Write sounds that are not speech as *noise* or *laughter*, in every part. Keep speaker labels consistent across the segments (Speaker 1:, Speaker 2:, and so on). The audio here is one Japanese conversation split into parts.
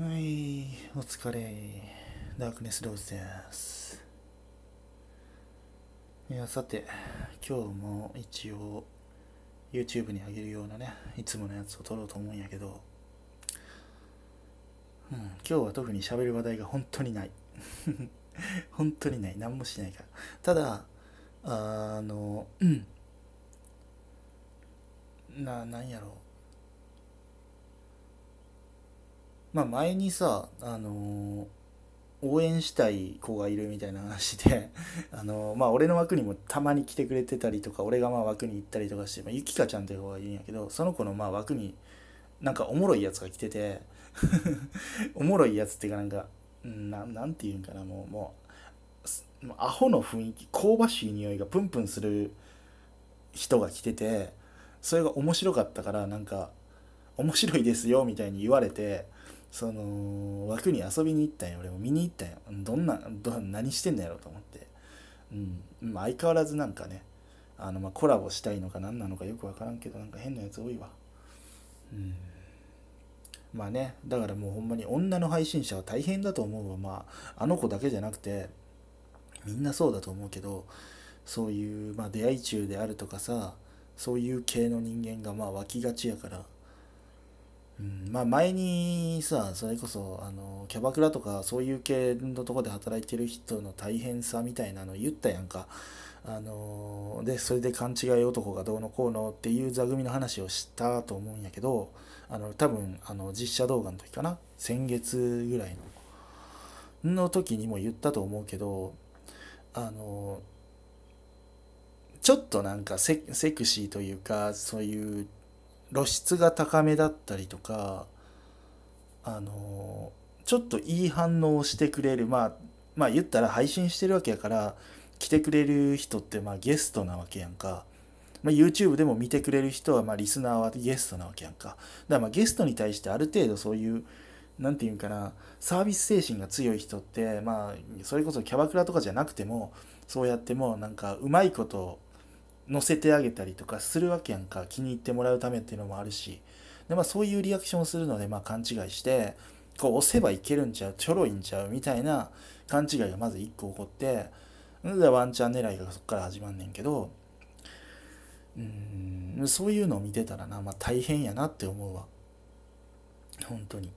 Speaker 1: はい、お疲れ。ダークネスローズです。いや、さて、今日も一応、YouTube にあげるようなね、いつものやつを撮ろうと思うんやけど、うん、今日は特に喋る話題が本当にない。*laughs* 本当にない。何もしないから。ただ、あの、うん、な、なんやろう。まあ、前にさ、あのー、応援したい子がいるみたいな話で *laughs* あのー、まあ、俺の枠にもたまに来てくれてたりとか俺がまあ枠に行ったりとかして、まあ、ゆきかちゃんという子がいるんやけどその子のまあ枠になんかおもろいやつが来てて *laughs* おもろいやつっていうかなんかななんて言うんかなもうもうアホの雰囲気香ばしい匂いがプンプンする人が来ててそれが面白かったからなんか面白いですよみたいに言われてその枠に遊びに行ったんよ俺も見に行ったんよどんなど何してんのやろうと思って、うん相変わらずなんかねあのまあコラボしたいのか何なのかよく分からんけどなんか変なやつ多いわうんまあねだからもうほんまに女の配信者は大変だと思うわまああの子だけじゃなくてみんなそうだと思うけどそういう、まあ、出会い中であるとかさそういう系の人間がまあ湧きがちやからうんまあ、前にさそれこそあのキャバクラとかそういう系のとこで働いてる人の大変さみたいなの言ったやんか。あのでそれで勘違い男がどうのこうのっていう座組の話をしたと思うんやけどあの多分あの実写動画の時かな先月ぐらいのの時にも言ったと思うけどあのちょっとなんかセクシーというかそういう露出が高めだったりとかあのちょっといい反応をしてくれるまあまあ言ったら配信してるわけやから来てくれる人ってまあゲストなわけやんか、まあ、YouTube でも見てくれる人はまあリスナーはゲストなわけやんかだからまあゲストに対してある程度そういう何て言うんかなサービス精神が強い人ってまあそれこそキャバクラとかじゃなくてもそうやってもなんかうまいこと載せてあげたりとかするわけやんか気に入ってもらうためっていうのもあるしで、まあ、そういうリアクションするので、まあ、勘違いしてこう押せばいけるんちゃうちょろいんちゃうみたいな勘違いがまず1個起こってでワンチャン狙いがそこから始まんねんけどうんそういうのを見てたらな、まあ、大変やなって思うわ本当に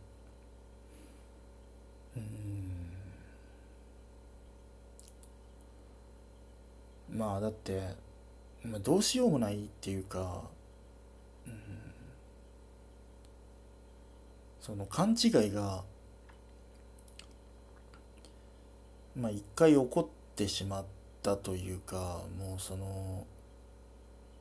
Speaker 1: うんまあだってどうしようもないっていうか、うん、その勘違いがまあ一回起こってしまったというかもうその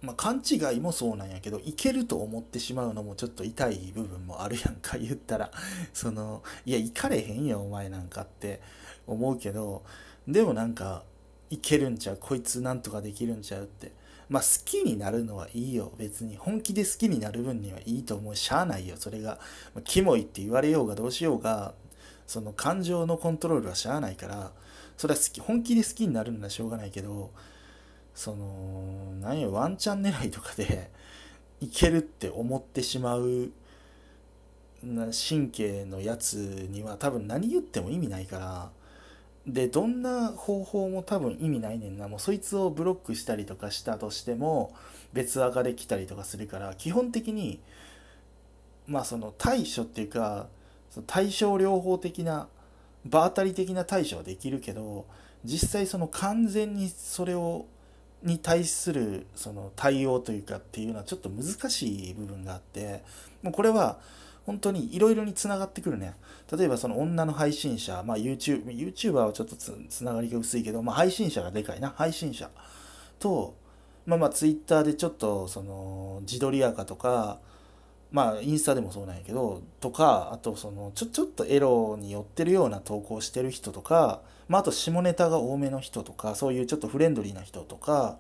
Speaker 1: まあ勘違いもそうなんやけどいけると思ってしまうのもちょっと痛い部分もあるやんか *laughs* 言ったらそのいや行かれへんやお前なんかって思うけどでもなんかいけるんちゃうこいつなんとかできるんちゃうってまあ好きになるのはいいよ。別に本気で好きになる分にはいいと思う。しゃあないよ。それが、まあ、キモいって言われようがどうしようが、その感情のコントロールはしゃあないから、それは好き、本気で好きになるのはしょうがないけど、その、何んや、ワンチャン狙いとかでいけるって思ってしまう神経のやつには多分何言っても意味ないから、でどんな方法も多分意味ないねんなもうそいつをブロックしたりとかしたとしても別赤できたりとかするから基本的にまあその対処っていうかその対症療法的な場当たり的な対処はできるけど実際その完全にそれをに対するその対応というかっていうのはちょっと難しい部分があってもうこれは本当にいろいろにつながってくるね。例えばその女の配信者、まあ YouTube、YouTuber はちょっとつながりが薄いけど、まあ配信者がでかいな、配信者と、まあまあ Twitter でちょっとその自撮りやかとか、まあインスタでもそうなんやけど、とか、あとそのちょ、ちょっとエロに寄ってるような投稿してる人とか、まああと下ネタが多めの人とか、そういうちょっとフレンドリーな人とか、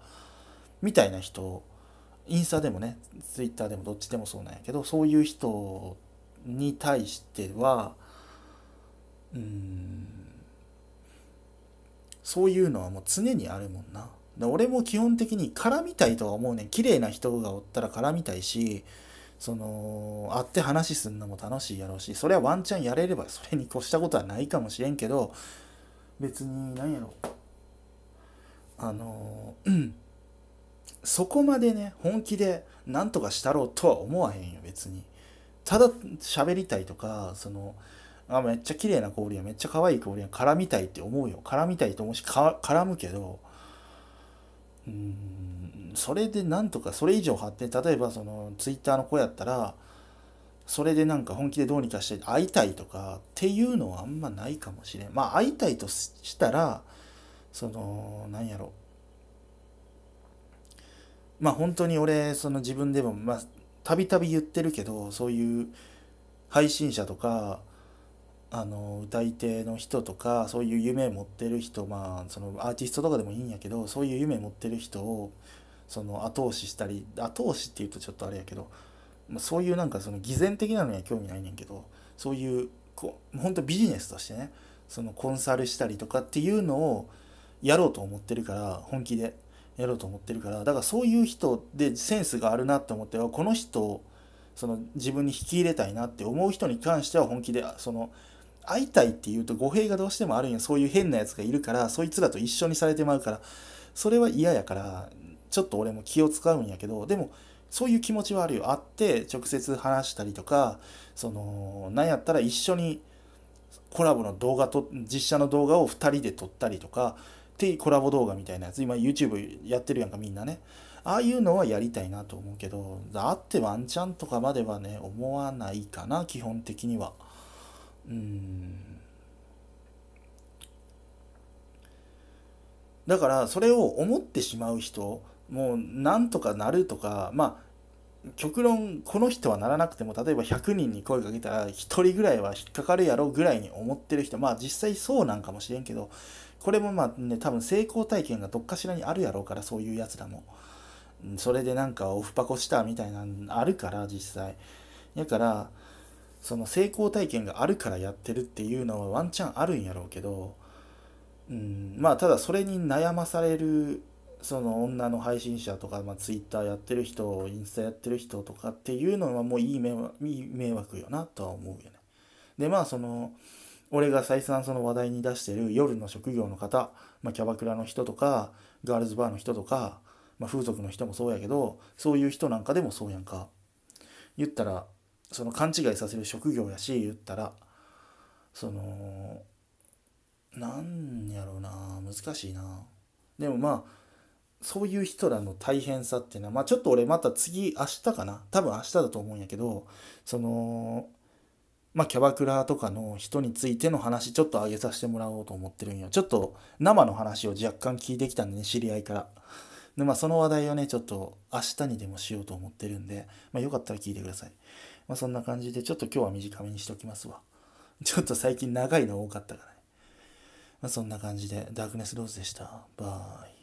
Speaker 1: みたいな人インスタでもねツイッターでもどっちでもそうなんやけどそういう人に対してはうんそういうのはもう常にあるもんな。で俺も基本的に絡みたいとは思うねん。綺麗な人がおったら絡みたいし、その、会って話すんのも楽しいやろうし、それはワンチャンやれればそれに越したことはないかもしれんけど、別に何やろ。あのうん。そこまでね、本気で何とかしたろうとは思わへんよ、別に。ただ喋りたいとかそのあめっちゃ綺麗な氷やめっちゃ可愛い氷や絡みたいって思うよ絡みたいと思うし絡むけどうんそれでなんとかそれ以上張って例えばそのツイッターの子やったらそれでなんか本気でどうにかして会いたいとかっていうのはあんまないかもしれんまあ会いたいとしたらそのなんやろまあ本当に俺その自分でもまあたびたび言ってるけどそういう配信者とかあの歌い手の人とかそういう夢持ってる人まあそのアーティストとかでもいいんやけどそういう夢持ってる人をその後押ししたり後押しっていうとちょっとあれやけど、まあ、そういうなんかその偽善的なのには興味ないねんけどそういう本当ビジネスとしてねそのコンサルしたりとかっていうのをやろうと思ってるから本気でやろうと思ってるからだからそういう人でセンスがあるなって思ってはこの人をその自分に引き入れたいなって思う人に関しては本気でその会いたいっていうと語弊がどうしてもあるんやそういう変なやつがいるからそいつらと一緒にされてまうからそれは嫌やからちょっと俺も気を使うんやけどでもそういう気持ちはあるよ会って直接話したりとかそのなんやったら一緒にコラボの動画と実写の動画を2人で撮ったりとかてコラボ動画みたいなやつ今 YouTube やってるやんかみんなねああいうのはやりたいなと思うけどあってワンチャンとかまではね思わないかな基本的にはうんだからそれを思ってしまう人もうなんとかなるとかまあ極論この人はならなくても例えば100人に声かけたら1人ぐらいは引っかかるやろぐらいに思ってる人まあ実際そうなんかもしれんけどこれもまあね多分成功体験がどっかしらにあるやろうからそういうやつらもそれでなんかオフパコしたみたいなのあるから実際やからその成功体験があるからやってるっていうのはワンチャンあるんやろうけどうんまあただそれに悩まされるその女の配信者とか、まあ、ツイッターやってる人インスタやってる人とかっていうのはもういい迷惑いい迷惑よなとは思うよね。でまあその俺が再三その話題に出してる夜の職業の方、まあ、キャバクラの人とかガールズバーの人とか、まあ、風俗の人もそうやけどそういう人なんかでもそうやんか。言ったらその勘違いさせる職業やし言ったらそのなんやろうな難しいな。でもまあそういう人らの大変さっていうのは、まあ、ちょっと俺また次明日かな多分明日だと思うんやけどそのまあキャバクラとかの人についての話ちょっと上げさせてもらおうと思ってるんよちょっと生の話を若干聞いてきたんでね知り合いからでまあその話題をねちょっと明日にでもしようと思ってるんで、まあ、よかったら聞いてくださいまあそんな感じでちょっと今日は短めにしておきますわちょっと最近長いの多かったからねまあそんな感じでダークネスローズでしたバイ